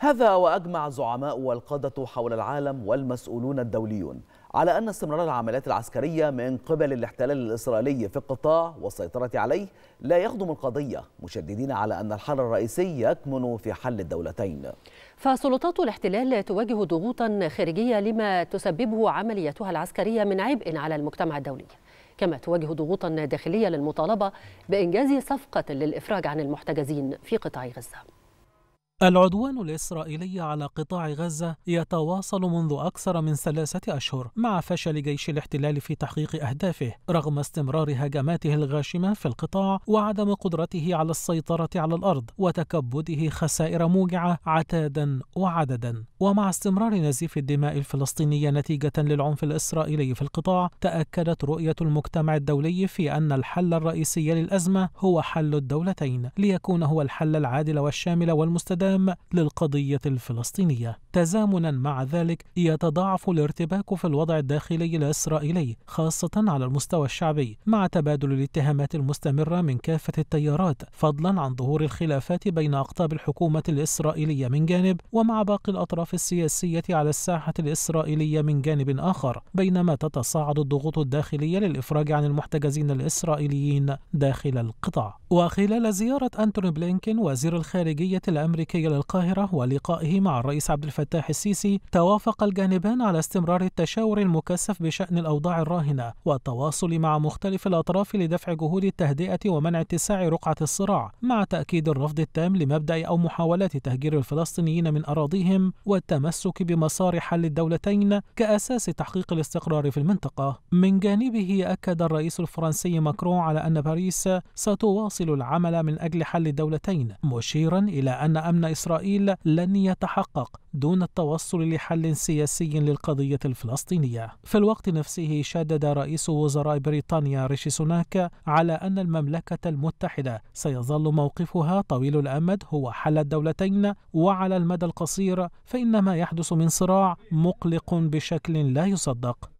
هذا وأجمع الزعماء والقادة حول العالم والمسؤولون الدوليون على أن استمرار العمليات العسكرية من قبل الاحتلال الإسرائيلي في القطاع والسيطرة عليه لا يخدم القضية مشددين على أن الحل الرئيسي يكمن في حل الدولتين فسلطات الاحتلال تواجه ضغوطا خارجية لما تسببه عملياتها العسكرية من عبء على المجتمع الدولي كما تواجه ضغوطا داخلية للمطالبة بإنجاز صفقة للإفراج عن المحتجزين في قطاع غزة العدوان الإسرائيلي على قطاع غزة يتواصل منذ أكثر من ثلاثة أشهر مع فشل جيش الاحتلال في تحقيق أهدافه رغم استمرار هجماته الغاشمة في القطاع وعدم قدرته على السيطرة على الأرض وتكبده خسائر موجعة عتادا وعددا ومع استمرار نزيف الدماء الفلسطينية نتيجة للعنف الإسرائيلي في القطاع تأكدت رؤية المجتمع الدولي في أن الحل الرئيسي للأزمة هو حل الدولتين ليكون هو الحل العادل والشامل والمستدام التام للقضية الفلسطينية تزامنا مع ذلك يتضاعف الارتباك في الوضع الداخلي الإسرائيلي خاصة على المستوى الشعبي مع تبادل الاتهامات المستمرة من كافة التيارات فضلا عن ظهور الخلافات بين أقطاب الحكومة الإسرائيلية من جانب ومع باقي الأطراف السياسية على الساحة الإسرائيلية من جانب آخر بينما تتصاعد الضغوط الداخلية للإفراج عن المحتجزين الإسرائيليين داخل القطاع وخلال زيارة أنتوني بلينكين وزير الخارجية الأمريكي الداخلي للقاهرة ولقائه مع الرئيس عبد الفتاح السيسي توافق الجانبان على استمرار التشاور المكثف بشأن الأوضاع الراهنة والتواصل مع مختلف الأطراف لدفع جهود التهدئة ومنع اتساع رقعة الصراع مع تأكيد الرفض التام لمبدأ أو محاولة تهجير الفلسطينيين من أراضيهم والتمسك بمسار حل الدولتين كأساس تحقيق الاستقرار في المنطقة من جانبه أكد الرئيس الفرنسي ماكرون على أن باريس ستواصل العمل من أجل حل الدولتين مشيرا إلى أن أمن إسرائيل لن يتحقق دون التوصل لحل سياسي للقضية الفلسطينية في الوقت نفسه شدد رئيس وزراء بريطانيا ريشي سوناك على أن المملكة المتحدة سيظل موقفها طويل الأمد هو حل الدولتين وعلى المدى القصير فإن ما يحدث من صراع مقلق بشكل لا يصدق